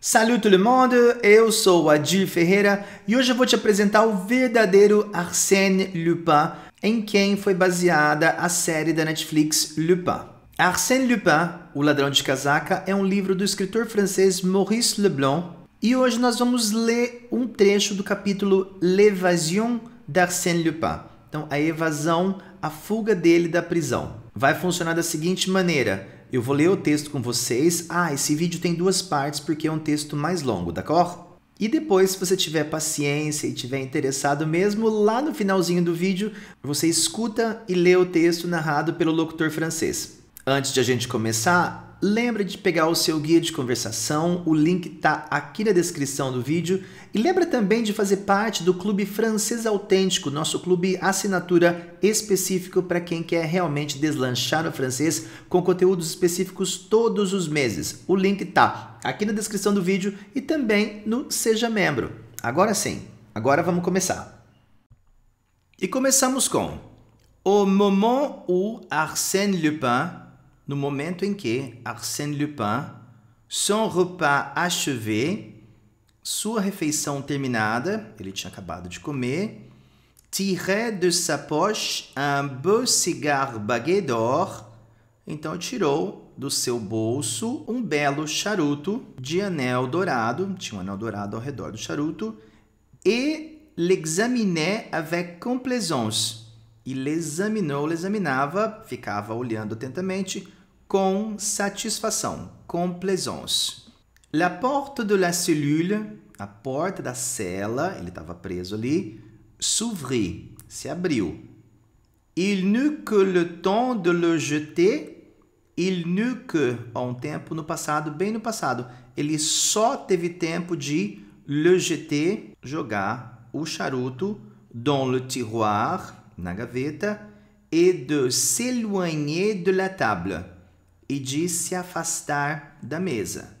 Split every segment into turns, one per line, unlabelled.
Salut tout le monde, eu sou Adil Ferreira e hoje eu vou te apresentar o verdadeiro Arsène Lupin, em quem foi baseada a série da Netflix Lupin. Arsène Lupin, O Ladrão de Casaca, é um livro do escritor francês Maurice Leblanc e hoje nós vamos ler um trecho do capítulo L'évasion d'Arsène Lupin. Então, a evasão, a fuga dele da prisão. Vai funcionar da seguinte maneira: eu vou ler o texto com vocês. Ah, esse vídeo tem duas partes porque é um texto mais longo, d'accord? Tá, e depois, se você tiver paciência e tiver interessado mesmo, lá no finalzinho do vídeo, você escuta e lê o texto narrado pelo locutor francês. Antes de a gente começar, Lembra de pegar o seu guia de conversação, o link está aqui na descrição do vídeo. E lembra também de fazer parte do Clube Francês Autêntico, nosso clube assinatura específico para quem quer realmente deslanchar no francês com conteúdos específicos todos os meses. O link está aqui na descrição do vídeo e também no Seja Membro. Agora sim, agora vamos começar. E começamos com O moment où Arsène Lupin no momento em que Arsène Lupin, seu repas achevé, sua refeição terminada, ele tinha acabado de comer, tirait de sa poche un beau cigarro baguet d'or, então tirou do seu bolso um belo charuto de anel dourado, tinha um anel dourado ao redor do charuto, e l'examinait avec complaisance e examinou, examinava, ficava olhando atentamente, com satisfação, com plaisance. La porte de la cellule, a porta da cela, ele estava preso ali, s'ouvrit, se abriu. Il n'eut que le temps de le jeter, il n'eut que, há um tempo no passado, bem no passado, ele só teve tempo de le jeter, jogar o charuto, dans le tiroir, na gaveta e de s'éloigner de la table e de se afastar da mesa.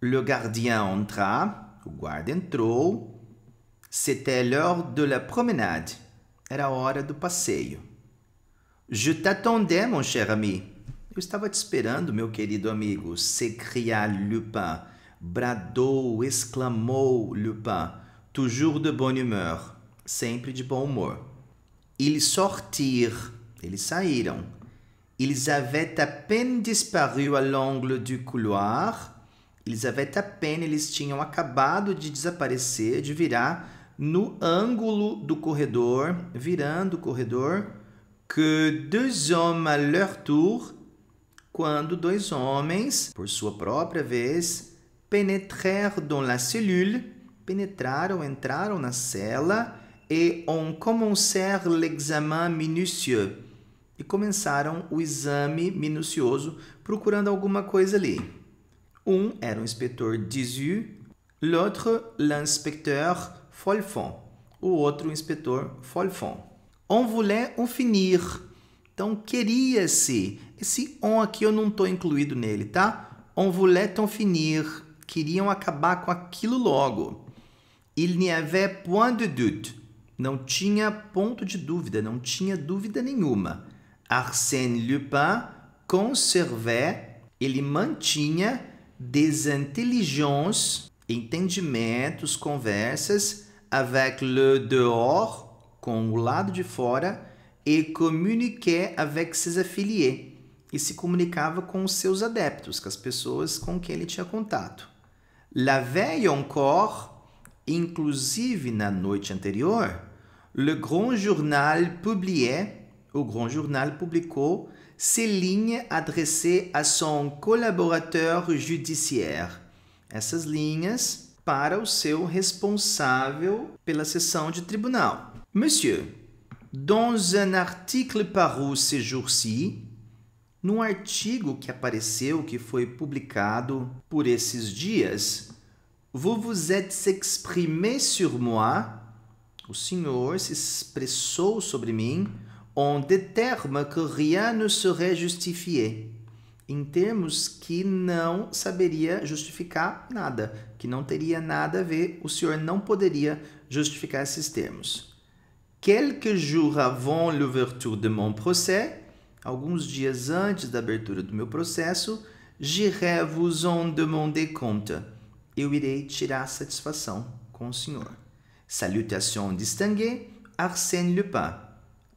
Le gardien entra, o guarda entrou. C'était l'heure de la promenade. Era a hora do passeio. Je t'attendais, mon cher ami. Eu estava te esperando, meu querido amigo. S'écria Lupin. Bradou, exclamou Lupin. Toujours de bonne humeur. Sempre de bom humor. Ils sortirent. Eles saíram. Ils avaient à peine disparu à l'angle du couloir. Eles avaient à peine, eles tinham acabado de desaparecer, de virar no ângulo do corredor, virando o corredor, que deux hommes à leur tour, quando dois homens, por sua própria vez, penetraram dans la cellule, penetraram, entraram na cela, et on commencèrent l'examen minutieux. E começaram o exame minucioso procurando alguma coisa ali. Um era o inspetor Dizu, l'autre l'inspecteur Folfon, o outro o inspetor Folfon. On voulait en finir. Então queria-se. Esse on aqui eu não estou incluído nele, tá? On voulait en finir. Queriam acabar com aquilo logo. Il n'y avait point de doute não tinha ponto de dúvida, não tinha dúvida nenhuma. Arsène Lupin conservait, ele mantinha des intelligences, entendimentos, conversas avec le dehors, com o lado de fora, e communiquait avec ses affiliés, e se comunicava com os seus adeptos, com as pessoas com quem ele tinha contato. La veille encore, inclusive na noite anterior, Le Grand Journal publiait, o Grand Journal publicou ces lignes adressées à son collaborateur judiciaire. Essas linhas para o seu responsável pela sessão de tribunal. Monsieur, dans un article paru ces jours-ci, num artigo que apareceu, que foi publicado por esses dias, vous vous êtes exprimé sur moi o Senhor se expressou sobre mim en des que rien ne serait justifié. Em termos que não saberia justificar nada, que não teria nada a ver, o Senhor não poderia justificar esses termos. Quelques jours avant l'ouverture de mon procès, alguns dias antes da abertura do meu processo, j'irai vous en demander compte. Eu irei tirar satisfação com o Senhor. Salutations distinguées, Arsène Lupin.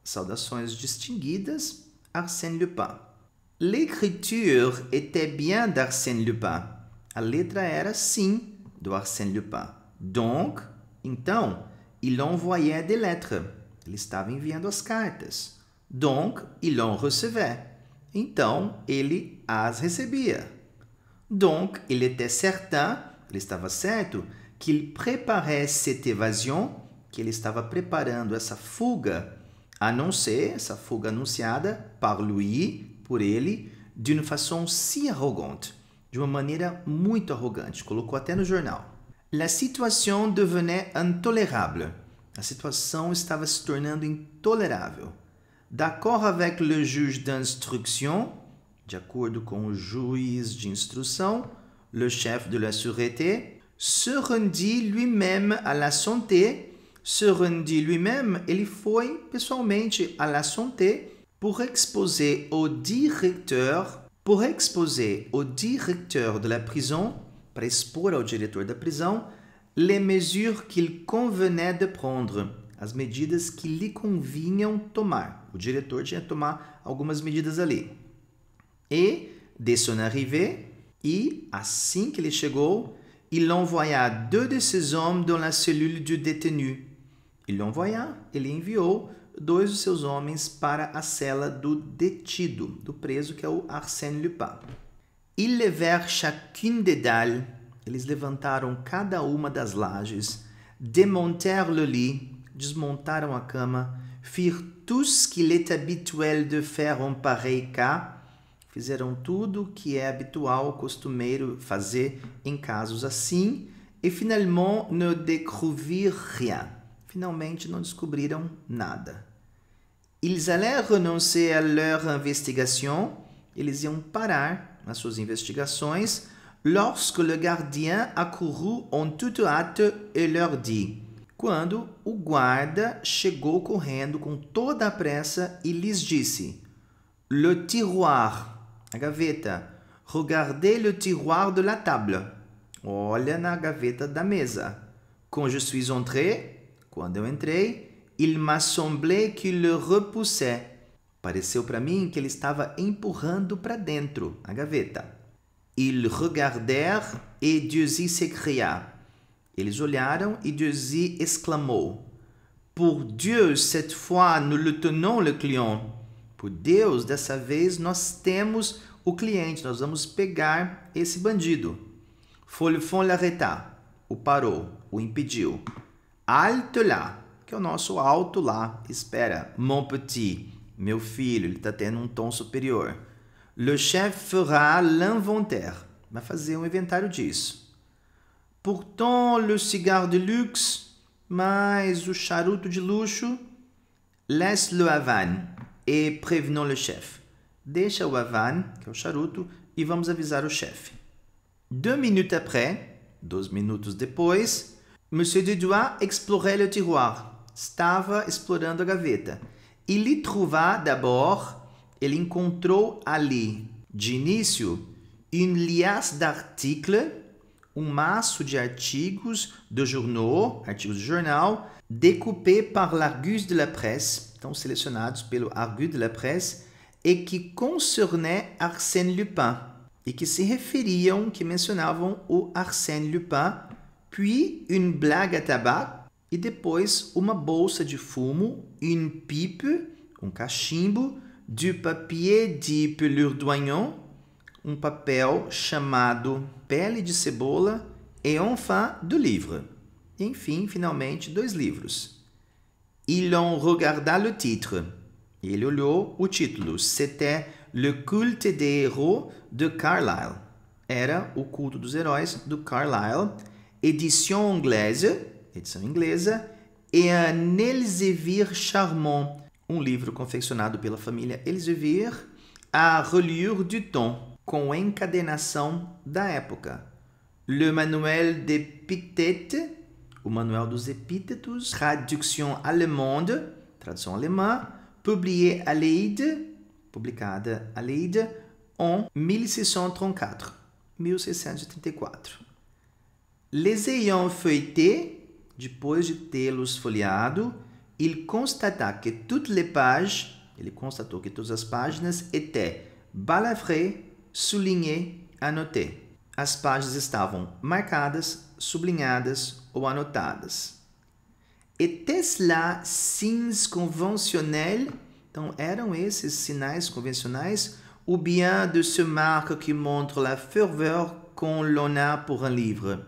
Saudações distinguidas, Arsène Lupin. L'écriture était bien d'Arsène Lupin. A letra era sim do Arsène Lupin. Donc, então, il envoyait des lettres. Ele estava enviando as cartas. Donc, il en recevait. Então, ele as recebia. Donc, il était certain, ele estava certo, qu'il préparait cette évasion, que ele estava preparando essa fuga ser essa fuga anunciada par lui, por ele, d'une façon si arrogante, de uma maneira muito arrogante, colocou até no jornal. La situation devenait intolérable. A situação estava se tornando intolerável. D'accord avec le juge d'instruction, de acordo com o juiz de instrução, le chef de la sûreté, se rendit lui-même à la santé, se rendit lui-même, il foi pessoalmente à la santé pour exposer au directeur, pour exposer au directeur de la prison, exposer au directeur de la prison les mesures qu'il convenait de prendre, as medidas que lhe convinham tomar. O diretor tinha tomar algumas medidas ali. E, de son arrivée, e assim que ele chegou, il envoya deux de ses dans la cellule du détenu. Il envoya, ele enviou dois de seus homens para a cela do detido, do preso que é o Arsène Lupin. Ils levèrent chacune des dalles, eles levantaram cada uma das lajes, démontèrent le lit, desmontaram a cama, firent tout ce qu'il est habituel de faire en pareil cas, Fizeram tudo o que é habitual, costumeiro fazer em casos assim, e finalement ne rien. Finalmente não descobriram nada. Ils allaient renoncer à leur investigation. Eles iam parar nas suas investigações lorsque le gardien accourut en toute hâte et leur dit. Quando o guarda chegou correndo com toda a pressa e lhes disse: Le tiroir a gaveta. Regardez le tiroir de la table. Olha na gaveta da mesa. Quand je suis entré, quando eu entrei, il m'a semblé que le repoussait. Pareceu para mim que ele estava empurrando para dentro a gaveta. Ils regardèrent et Dieuzy s'écria. Eles olharam e Dieuzy exclamou. Pour Dieu, cette fois, nous le tenons le client por Deus, dessa vez nós temos o cliente, nós vamos pegar esse bandido. Folifon l'arrêta, o parou, o impediu. Alto lá, que é o nosso alto lá, espera. Mon petit, meu filho, ele está tendo um tom superior. Le chef fera l'inventaire, vai fazer um inventário disso. Pourtant, le cigare de luxe, mas o charuto de luxo, laisse le avan e prévenons le chef. Deixa o avan, que é o charuto, e vamos avisar o chefe. Deux minutes après, dois minutos depois, Monsieur Dudouin explorait le tiroir. Estava explorando a gaveta. Il y trouva d'abord, ele encontrou ali, de início, une liasse d'articles, um maço de artigos do jornal, artigos de jornal, découpés par l'Argus de la presse, então selecionados pelo Argus de la presse, e que concernait Arsène Lupin, e que se referiam, que mencionavam o Arsène Lupin, puis une blague à tabac, e depois uma bolsa de fumo, une pipe, um cachimbo, du papier de pelure d'oignon, um papel chamado pele de cebola, e enfin do livro. Enfim, finalmente, dois livros. Il en regarda le titre. Ele olhou o título. C'était Le culte des héros de Carlyle. Era O culto dos heróis do Carlyle. Edição anglaise, edição inglesa. E un Elsevier Charmant, um livro confeccionado pela família Elsevier. A reliure du temps, com encadenação da época. Le Manuel de Pictet, o Manuel dos Epítetos, Traduction Allemande, tradução alemã, publié à Leide, publicada à Leide, em 1634. 1634. Les ayant feuilleté, depois de tê-los folheado, il constata que toutes les pages, ele constatou que todas as páginas étaient balafrées, soulignées, annotées. As páginas estavam marcadas, sublinhadas ou anotadas. Étaient là signes conventionnels? Então, eram esses sinais convencionais? Ou bien de se marque que montre la ferveur qu'on l'on a pour un livre?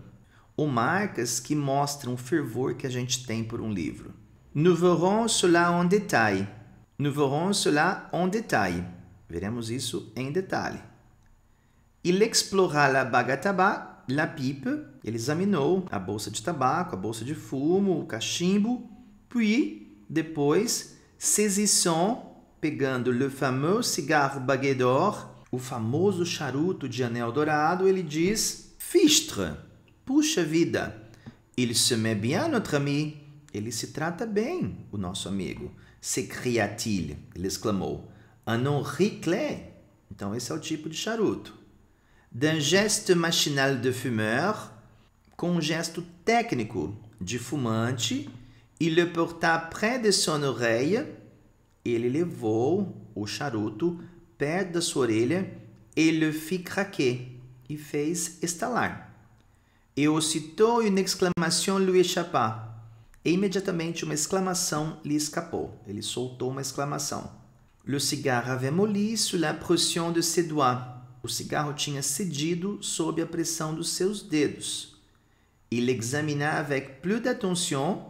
Ou marcas que mostram o fervor que a gente tem por um livro. Nous verrons cela en détail. Nous verrons cela en détail. Veremos isso em detalhe. Il explora la bagataba La Pipe, ele examinou a bolsa de tabaco, a bolsa de fumo, o cachimbo, puis, depois, saisissant, pegando le fameux cigarro baguet d'or, o famoso charuto de anel dourado, ele diz: Fistre, puxa vida, il se met bien, notre ami. Ele se trata bem, o nosso amigo. S'écria-t-il, ele exclamou. Un Henri Então, esse é o tipo de charuto d'un geste machinal de fumeur, com um gesto técnico de fumante, e le porta près de son oreille, ele levou o charuto perto da sua orelha e le fit craquer, e fez estalar. E aussitôt une exclamation lui échappa. E imediatamente uma exclamação lhe escapou. Ele soltou uma exclamação. Le cigare avait molli sous la pression de ses doigts. O cigarro tinha cedido sob a pressão dos seus dedos. Il examina avec plus d'attention,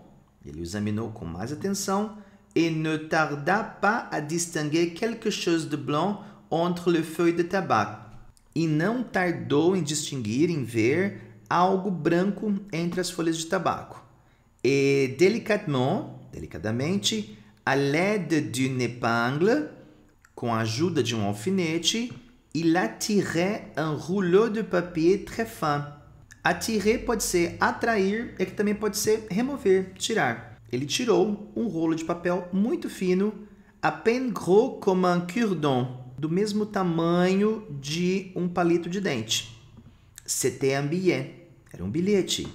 ele examinou com mais atenção, e ne tarda pas à distinguer quelque chose de blanc entre le feuille de tabac. E não tardou em distinguir, em ver algo branco entre as folhas de tabaco. E délicatement, delicadamente, à l'aide d'une épingle, com a ajuda de um alfinete, Il attirait un rouleau de papier très fin. Attirer pode ser atrair e que também pode ser remover, tirar. Ele tirou um rolo de papel muito fino, à peine gros comme un cure-dent, do mesmo tamanho de um palito de dente. C'était un billet. Era um bilhete.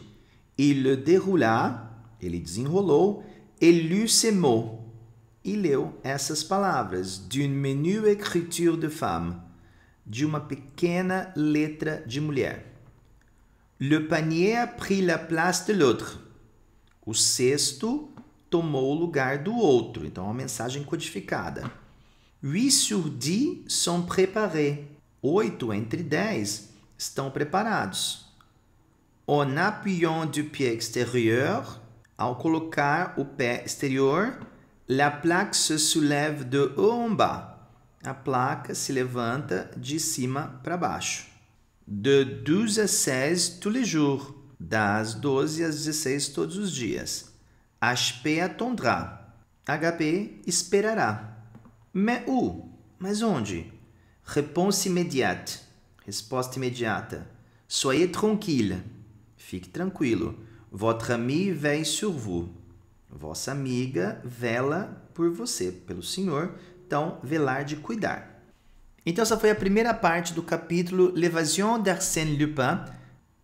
Il le déroula, ele desenrolou, et lut ces mots. E leu essas palavras d'une menu écriture de femme de uma pequena letra de mulher. Le panier a pris la place de l'autre. O cesto tomou o lugar do outro. Então, uma mensagem codificada. Huit sur dix sont préparés. Oito entre dez estão preparados. En appuyant du pied extérieur, ao colocar o pé exterior, la plaque se soulève de haut en bas a placa se levanta de cima para baixo. De 12 à 16 tous les jours. Das 12 às 16 todos os dias. HP attendra. HP esperará. Mais où? Mas onde? Réponse immédiate. Resposta imediata. Soyez tranquille. Fique tranquilo. Votre ami veille sur vous. Vossa amiga vela por você, pelo senhor, então, velar de cuidar. Então, essa foi a primeira parte do capítulo L'évasion d'Arsène Lupin.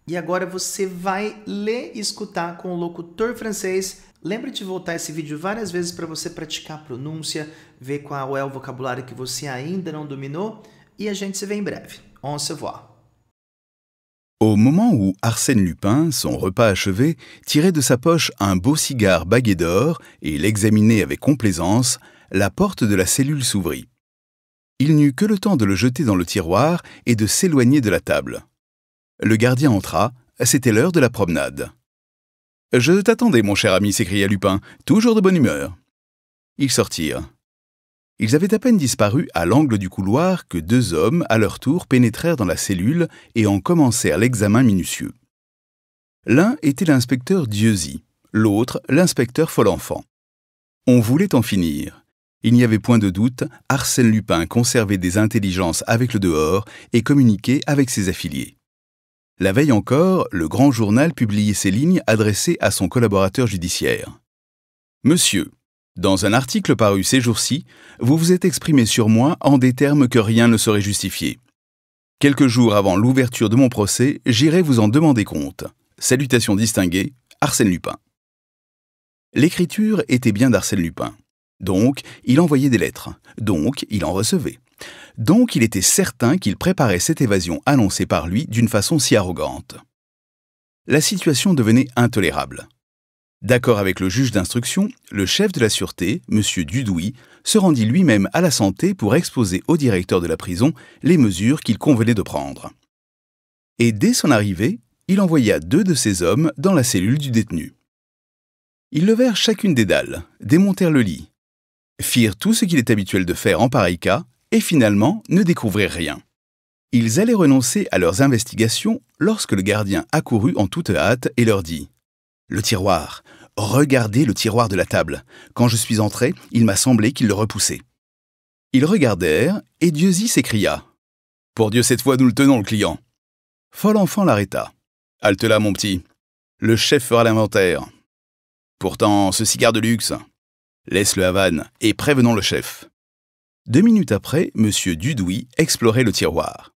E agora você vai ler e escutar com o locutor francês. Lembre de voltar esse vídeo várias vezes para você praticar a pronúncia, ver qual é o vocabulário que você ainda não dominou. E a gente se vê em breve. On se voit.
Au moment où Arsène Lupin, son repas achevé, tirait de sa poche un beau cigare bagué d'or et l'examinait avec complaisance, la porte de la cellule s'ouvrit. Il n'eut que le temps de le jeter dans le tiroir et de s'éloigner de la table. Le gardien entra, c'était l'heure de la promenade. Je t'attendais, mon cher ami, s'écria Lupin, toujours de bonne humeur. Ils sortirent. Ils avaient à peine disparu à l'angle du couloir que deux hommes, à leur tour, pénétrèrent dans la cellule et en commencèrent l'examen minutieux. L'un était l'inspecteur Dieuzy, l'autre l'inspecteur Folenfant. On voulait en finir. Il n'y avait point de doute, Arsène Lupin conservait des intelligences avec le dehors et communiquait avec ses affiliés. La veille encore, le grand journal publiait ces lignes adressées à son collaborateur judiciaire. Monsieur, dans un article paru ces jours-ci, vous vous êtes exprimé sur moi en des termes que rien ne saurait justifier. Quelques jours avant l'ouverture de mon procès, j'irai vous en demander compte. Salutations distinguées, Arsène Lupin. L'écriture était bien d'Arsène Lupin. Donc, il envoyait des lettres. Donc, il en recevait. Donc, il était certain qu'il préparait cette évasion annoncée par lui d'une façon si arrogante. La situation devenait intolérable. D'accord avec le juge d'instruction, le chef de la sûreté, M. Dudouis, se rendit lui-même à la santé pour exposer au directeur de la prison les mesures qu'il convenait de prendre. Et dès son arrivée, il envoya deux de ses hommes dans la cellule du détenu. Ils levèrent chacune des dalles, démontèrent le lit, firent tout ce qu'il est habituel de faire en pareil cas et finalement ne découvrirent rien. Ils allaient renoncer à leurs investigations lorsque le gardien accourut en toute hâte et leur dit Le tiroir, regardez le tiroir de la table. Quand je suis entré, il m'a semblé qu'il le repoussait. Ils regardèrent et Dieuzy s'écria Pour Dieu, cette fois, nous le tenons, le client. » enfant l'arrêta. Halte là, mon petit. Le chef fera l'inventaire. Pourtant, ce cigare de luxe, Laisse-le Havane et prévenons le chef. Deux minutes après, M. Dudouis explorait le tiroir.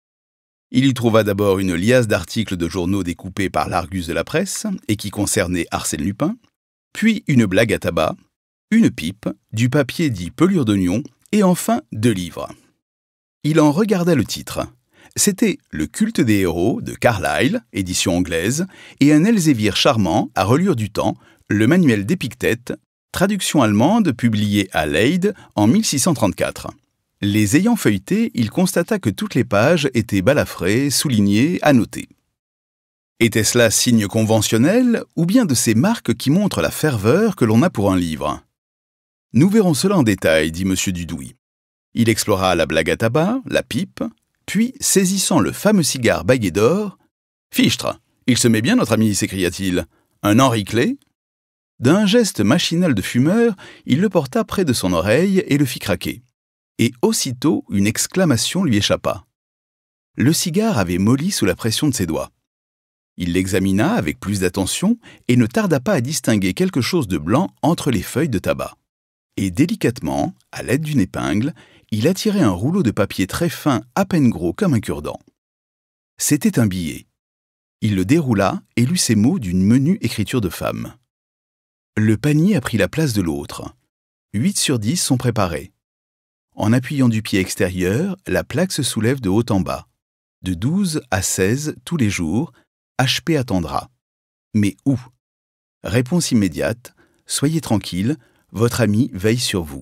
Il y trouva d'abord une liasse d'articles de journaux découpés par l'Argus de la presse et qui concernaient Arsène Lupin, puis une blague à tabac, une pipe, du papier dit pelure d'oignon et enfin deux livres. Il en regarda le titre. C'était Le culte des héros de Carlyle, édition anglaise, et un Elzévir charmant à relure du temps, le manuel d'Épictète traduction allemande publiée à Leyde en 1634. Les ayant feuilletés, il constata que toutes les pages étaient balafrées, soulignées, annotées. Était-ce là signe conventionnel ou bien de ces marques qui montrent la ferveur que l'on a pour un livre Nous verrons cela en détail, dit M. Dudouis. Il explora la blague à tabac, la pipe, puis, saisissant le fameux cigare baillé d'or, Fichtre, il se met bien, notre ami, s'écria-t-il. Un Henri Clé d'un geste machinal de fumeur, il le porta près de son oreille et le fit craquer. Et aussitôt, une exclamation lui échappa. Le cigare avait molli sous la pression de ses doigts. Il l'examina avec plus d'attention et ne tarda pas à distinguer quelque chose de blanc entre les feuilles de tabac. Et délicatement, à l'aide d'une épingle, il attirait un rouleau de papier très fin, à peine gros comme un cure-dent. C'était un billet. Il le déroula et lut ces mots d'une menue écriture de femme. Le panier a pris la place de l'autre. 8 sur 10 sont préparés. En appuyant du pied extérieur, la plaque se soulève de haut en bas. De 12 à 16 tous les jours, HP attendra. Mais où Réponse immédiate, soyez tranquille, votre ami veille
sur vous.